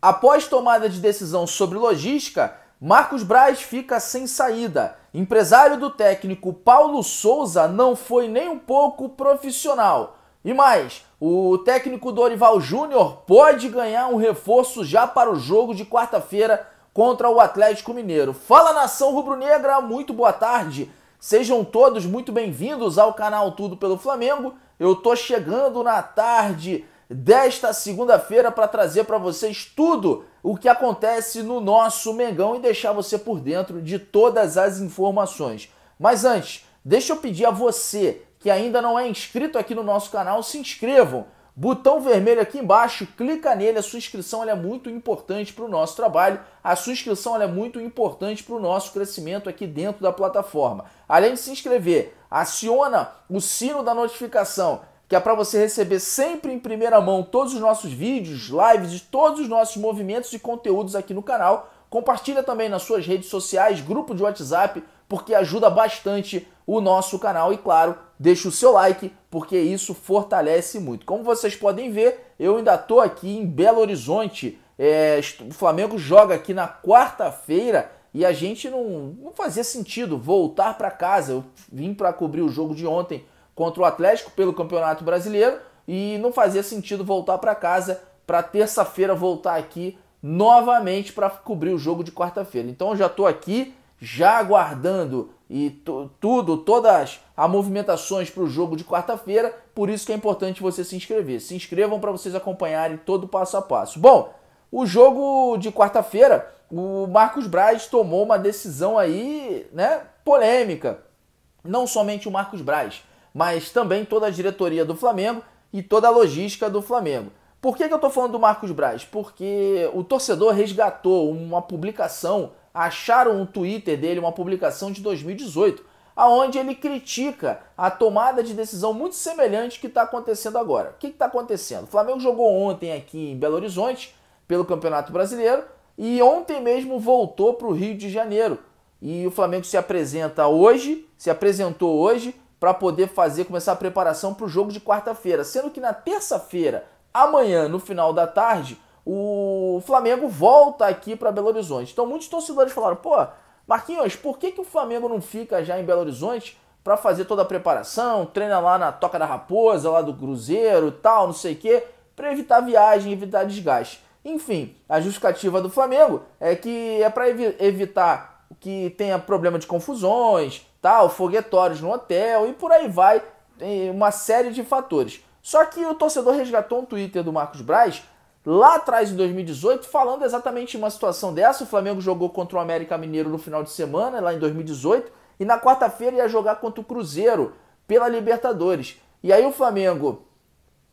Após tomada de decisão sobre logística, Marcos Braz fica sem saída. Empresário do técnico Paulo Souza não foi nem um pouco profissional. E mais, o técnico Dorival Júnior pode ganhar um reforço já para o jogo de quarta-feira contra o Atlético Mineiro. Fala nação rubro-negra, muito boa tarde. Sejam todos muito bem-vindos ao canal Tudo pelo Flamengo. Eu tô chegando na tarde desta segunda-feira para trazer para vocês tudo o que acontece no nosso Mengão e deixar você por dentro de todas as informações. Mas antes, deixa eu pedir a você que ainda não é inscrito aqui no nosso canal, se inscrevam. Botão vermelho aqui embaixo, clica nele, a sua inscrição é muito importante para o nosso trabalho, a sua inscrição é muito importante para o nosso crescimento aqui dentro da plataforma. Além de se inscrever, aciona o sino da notificação que é para você receber sempre em primeira mão todos os nossos vídeos, lives e todos os nossos movimentos e conteúdos aqui no canal. Compartilha também nas suas redes sociais, grupo de WhatsApp, porque ajuda bastante o nosso canal e claro, deixa o seu like, porque isso fortalece muito. Como vocês podem ver, eu ainda estou aqui em Belo Horizonte. É, o Flamengo joga aqui na quarta-feira e a gente não, não fazia sentido voltar para casa. Eu vim para cobrir o jogo de ontem contra o Atlético pelo Campeonato Brasileiro e não fazia sentido voltar para casa para terça-feira voltar aqui novamente para cobrir o jogo de quarta-feira. Então já estou aqui já aguardando e tudo, todas as movimentações para o jogo de quarta-feira. Por isso que é importante você se inscrever. Se inscrevam para vocês acompanharem todo o passo a passo. Bom, o jogo de quarta-feira, o Marcos Braz tomou uma decisão aí, né, polêmica. Não somente o Marcos Braz, mas também toda a diretoria do Flamengo e toda a logística do Flamengo. Por que, que eu estou falando do Marcos Braz? Porque o torcedor resgatou uma publicação, acharam um Twitter dele, uma publicação de 2018, aonde ele critica a tomada de decisão muito semelhante que está acontecendo agora. O que está acontecendo? O Flamengo jogou ontem aqui em Belo Horizonte pelo Campeonato Brasileiro e ontem mesmo voltou para o Rio de Janeiro. E o Flamengo se apresenta hoje, se apresentou hoje para poder fazer começar a preparação para o jogo de quarta-feira, sendo que na terça-feira, amanhã, no final da tarde, o Flamengo volta aqui para Belo Horizonte. Então muitos torcedores falaram: "Pô, Marquinhos, por que, que o Flamengo não fica já em Belo Horizonte para fazer toda a preparação, treina lá na Toca da Raposa, lá do Cruzeiro, tal, não sei o quê, para evitar viagem, evitar desgaste?" Enfim, a justificativa do Flamengo é que é para evitar que tenha problema de confusões, tal, foguetórios no hotel e por aí vai, tem uma série de fatores. Só que o torcedor resgatou um Twitter do Marcos Braz lá atrás, em 2018, falando exatamente uma situação dessa. O Flamengo jogou contra o América Mineiro no final de semana, lá em 2018, e na quarta-feira ia jogar contra o Cruzeiro pela Libertadores. E aí o Flamengo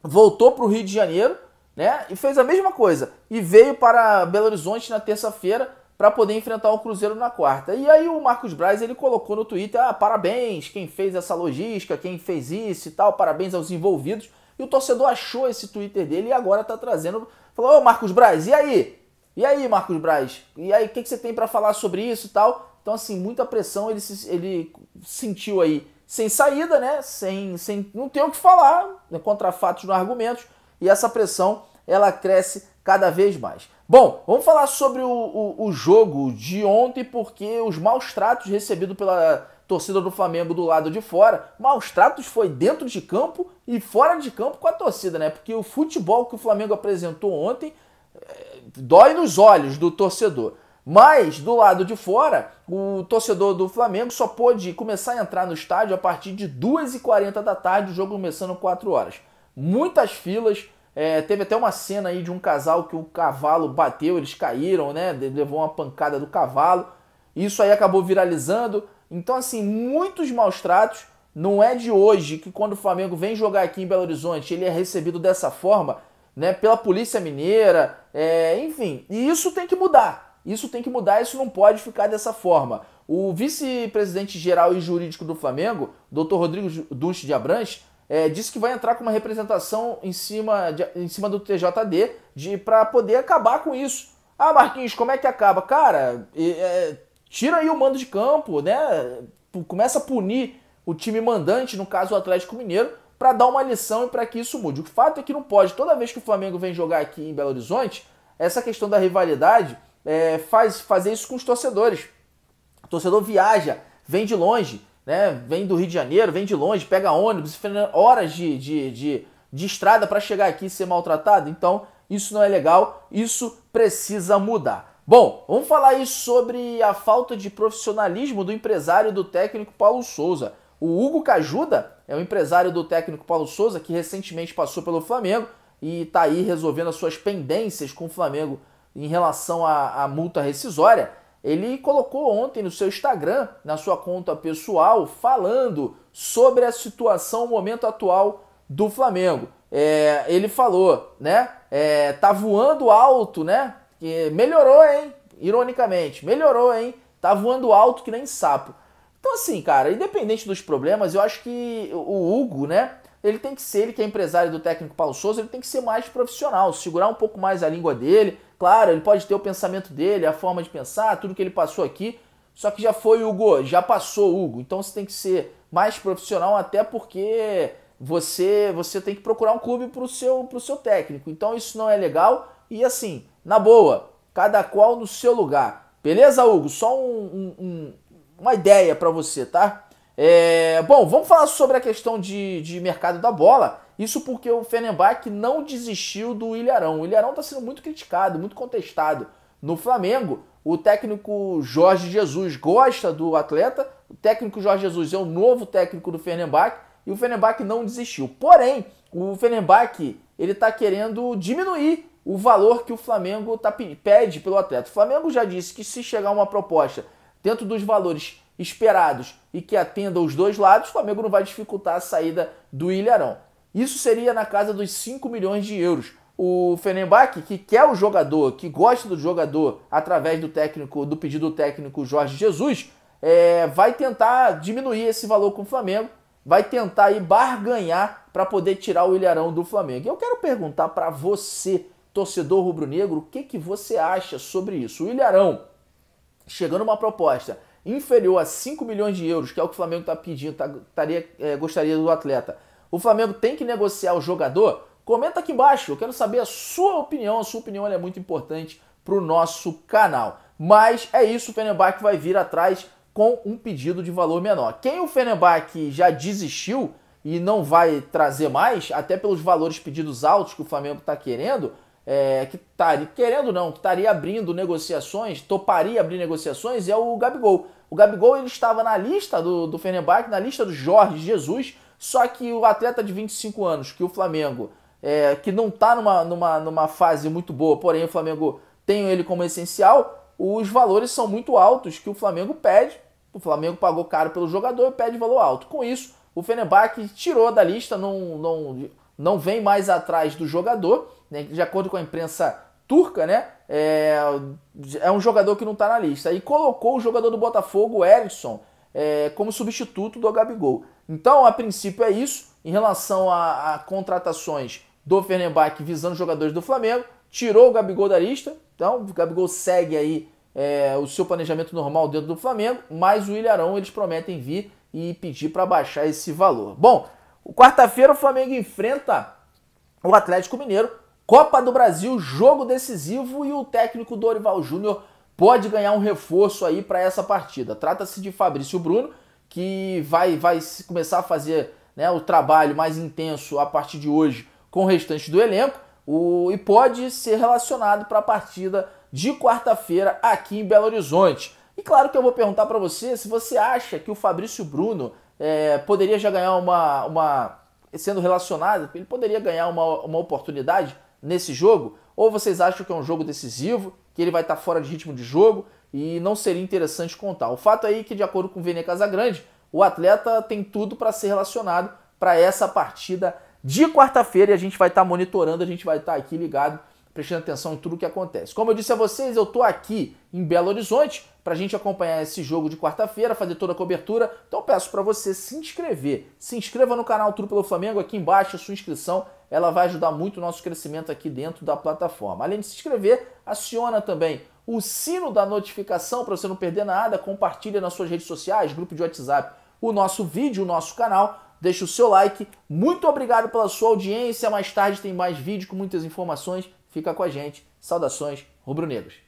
voltou para o Rio de Janeiro, né? E fez a mesma coisa. E veio para Belo Horizonte na terça-feira para poder enfrentar o Cruzeiro na quarta. E aí o Marcos Braz ele colocou no Twitter: ah, parabéns quem fez essa logística, quem fez isso e tal, parabéns aos envolvidos. E o torcedor achou esse Twitter dele e agora tá trazendo. Falou: Ô Marcos Braz, e aí? E aí, Marcos Braz? E aí, o que, que você tem para falar sobre isso e tal? Então, assim, muita pressão ele, se, ele sentiu aí sem saída, né? Sem, sem, não tem o que falar, né, contra fatos no argumentos. E essa pressão ela cresce cada vez mais. Bom, vamos falar sobre o, o, o jogo de ontem, porque os maus tratos recebidos pela torcida do Flamengo do lado de fora, maus tratos foi dentro de campo e fora de campo com a torcida, né? Porque o futebol que o Flamengo apresentou ontem é, dói nos olhos do torcedor. Mas do lado de fora, o torcedor do Flamengo só pôde começar a entrar no estádio a partir de 2h40 da tarde, o jogo começando 4 horas. Muitas filas, é, teve até uma cena aí de um casal que o cavalo bateu, eles caíram, né? Levou uma pancada do cavalo. Isso aí acabou viralizando. Então, assim, muitos maus tratos. Não é de hoje que quando o Flamengo vem jogar aqui em Belo Horizonte, ele é recebido dessa forma, né? Pela polícia mineira, é, enfim. E isso tem que mudar. Isso tem que mudar, isso não pode ficar dessa forma. O vice-presidente geral e jurídico do Flamengo, Dr. Rodrigo Dunche de abranches é, disse que vai entrar com uma representação em cima, de, em cima do TJD para poder acabar com isso. Ah, Marquinhos, como é que acaba? Cara, é, tira aí o mando de campo, né? Começa a punir o time mandante, no caso o Atlético Mineiro, para dar uma lição e para que isso mude. O fato é que não pode. Toda vez que o Flamengo vem jogar aqui em Belo Horizonte, essa questão da rivalidade é, faz fazer isso com os torcedores. O torcedor viaja, vem de longe, né? Vem do Rio de Janeiro, vem de longe, pega ônibus, horas de, de, de, de estrada para chegar aqui e ser maltratado. Então, isso não é legal, isso precisa mudar. Bom, vamos falar aí sobre a falta de profissionalismo do empresário do técnico Paulo Souza. O Hugo Cajuda é o empresário do técnico Paulo Souza, que recentemente passou pelo Flamengo e está aí resolvendo as suas pendências com o Flamengo em relação à, à multa rescisória ele colocou ontem no seu Instagram, na sua conta pessoal, falando sobre a situação, o momento atual do Flamengo. É, ele falou, né? É, tá voando alto, né? É, melhorou, hein? Ironicamente, melhorou, hein? Tá voando alto que nem sapo. Então, assim, cara, independente dos problemas, eu acho que o Hugo, né? Ele tem que ser, ele que é empresário do técnico Paulo Souza, ele tem que ser mais profissional, segurar um pouco mais a língua dele, Claro, ele pode ter o pensamento dele, a forma de pensar, tudo que ele passou aqui. Só que já foi Hugo, já passou Hugo. Então você tem que ser mais profissional, até porque você você tem que procurar um clube para o seu, seu técnico. Então isso não é legal. E assim, na boa, cada qual no seu lugar. Beleza, Hugo? Só um, um, uma ideia para você, tá? É, bom, vamos falar sobre a questão de, de mercado da bola. Isso porque o Fenerbahçe não desistiu do Ilharão. O Ilharão está sendo muito criticado, muito contestado. No Flamengo, o técnico Jorge Jesus gosta do atleta. O técnico Jorge Jesus é o novo técnico do Fenerbahçe e o Fenerbahçe não desistiu. Porém, o Fenerbahçe ele está querendo diminuir o valor que o Flamengo tá, pede pelo atleta. O Flamengo já disse que se chegar uma proposta dentro dos valores esperados e que atenda os dois lados, o Flamengo não vai dificultar a saída do Ilharão. Isso seria na casa dos 5 milhões de euros. O Fenerbahçe, que quer o jogador, que gosta do jogador através do técnico, do pedido do técnico Jorge Jesus, é, vai tentar diminuir esse valor com o Flamengo, vai tentar ir barganhar para poder tirar o Ilharão do Flamengo. E eu quero perguntar para você, torcedor rubro-negro, o que, que você acha sobre isso? O Ilharão chegando uma proposta inferior a 5 milhões de euros, que é o que o Flamengo está pedindo, tá, taria, é, gostaria do atleta, o Flamengo tem que negociar o jogador? Comenta aqui embaixo, eu quero saber a sua opinião, a sua opinião é muito importante para o nosso canal. Mas é isso, o Fenerbahçe vai vir atrás com um pedido de valor menor. Quem o Fenerbahçe já desistiu e não vai trazer mais, até pelos valores pedidos altos que o Flamengo está querendo, é, que estaria tá querendo não, que estaria abrindo negociações, toparia abrir negociações, é o Gabigol. O Gabigol ele estava na lista do, do Fenerbahçe, na lista do Jorge Jesus, só que o atleta de 25 anos, que o Flamengo, é, que não está numa, numa, numa fase muito boa, porém o Flamengo tem ele como essencial, os valores são muito altos que o Flamengo pede. O Flamengo pagou caro pelo jogador e pede valor alto. Com isso, o Fenerbahçe tirou da lista, não, não, não vem mais atrás do jogador, né, de acordo com a imprensa turca, né? É, é um jogador que não está na lista. E colocou o jogador do Botafogo, o Erickson, é, como substituto do Gabigol. Então, a princípio é isso. Em relação a, a contratações do Fernembach visando jogadores do Flamengo, tirou o Gabigol da lista. Então, o Gabigol segue aí é, o seu planejamento normal dentro do Flamengo, mas o Ilharão eles prometem vir e pedir para baixar esse valor. Bom, quarta-feira o Flamengo enfrenta o Atlético Mineiro, Copa do Brasil, jogo decisivo e o técnico Dorival Júnior pode ganhar um reforço aí para essa partida. Trata-se de Fabrício Bruno, que vai, vai começar a fazer né, o trabalho mais intenso a partir de hoje com o restante do elenco o, e pode ser relacionado para a partida de quarta-feira aqui em Belo Horizonte. E claro que eu vou perguntar para você se você acha que o Fabrício Bruno é, poderia já ganhar uma, uma. sendo relacionado, ele poderia ganhar uma, uma oportunidade nesse jogo? Ou vocês acham que é um jogo decisivo, que ele vai estar tá fora de ritmo de jogo e não seria interessante contar? O fato aí é que, de acordo com o Vene Casagrande, o atleta tem tudo para ser relacionado para essa partida de quarta-feira e a gente vai estar tá monitorando, a gente vai estar tá aqui ligado, prestando atenção em tudo que acontece. Como eu disse a vocês, eu estou aqui em Belo Horizonte para a gente acompanhar esse jogo de quarta-feira, fazer toda a cobertura. Então peço para você se inscrever. Se inscreva no canal Tudo pelo Flamengo aqui embaixo, a sua inscrição ela vai ajudar muito o nosso crescimento aqui dentro da plataforma. Além de se inscrever, aciona também o sino da notificação para você não perder nada, compartilha nas suas redes sociais, grupo de WhatsApp, o nosso vídeo, o nosso canal, deixa o seu like. Muito obrigado pela sua audiência. Mais tarde tem mais vídeo com muitas informações. Fica com a gente. Saudações rubro-negros.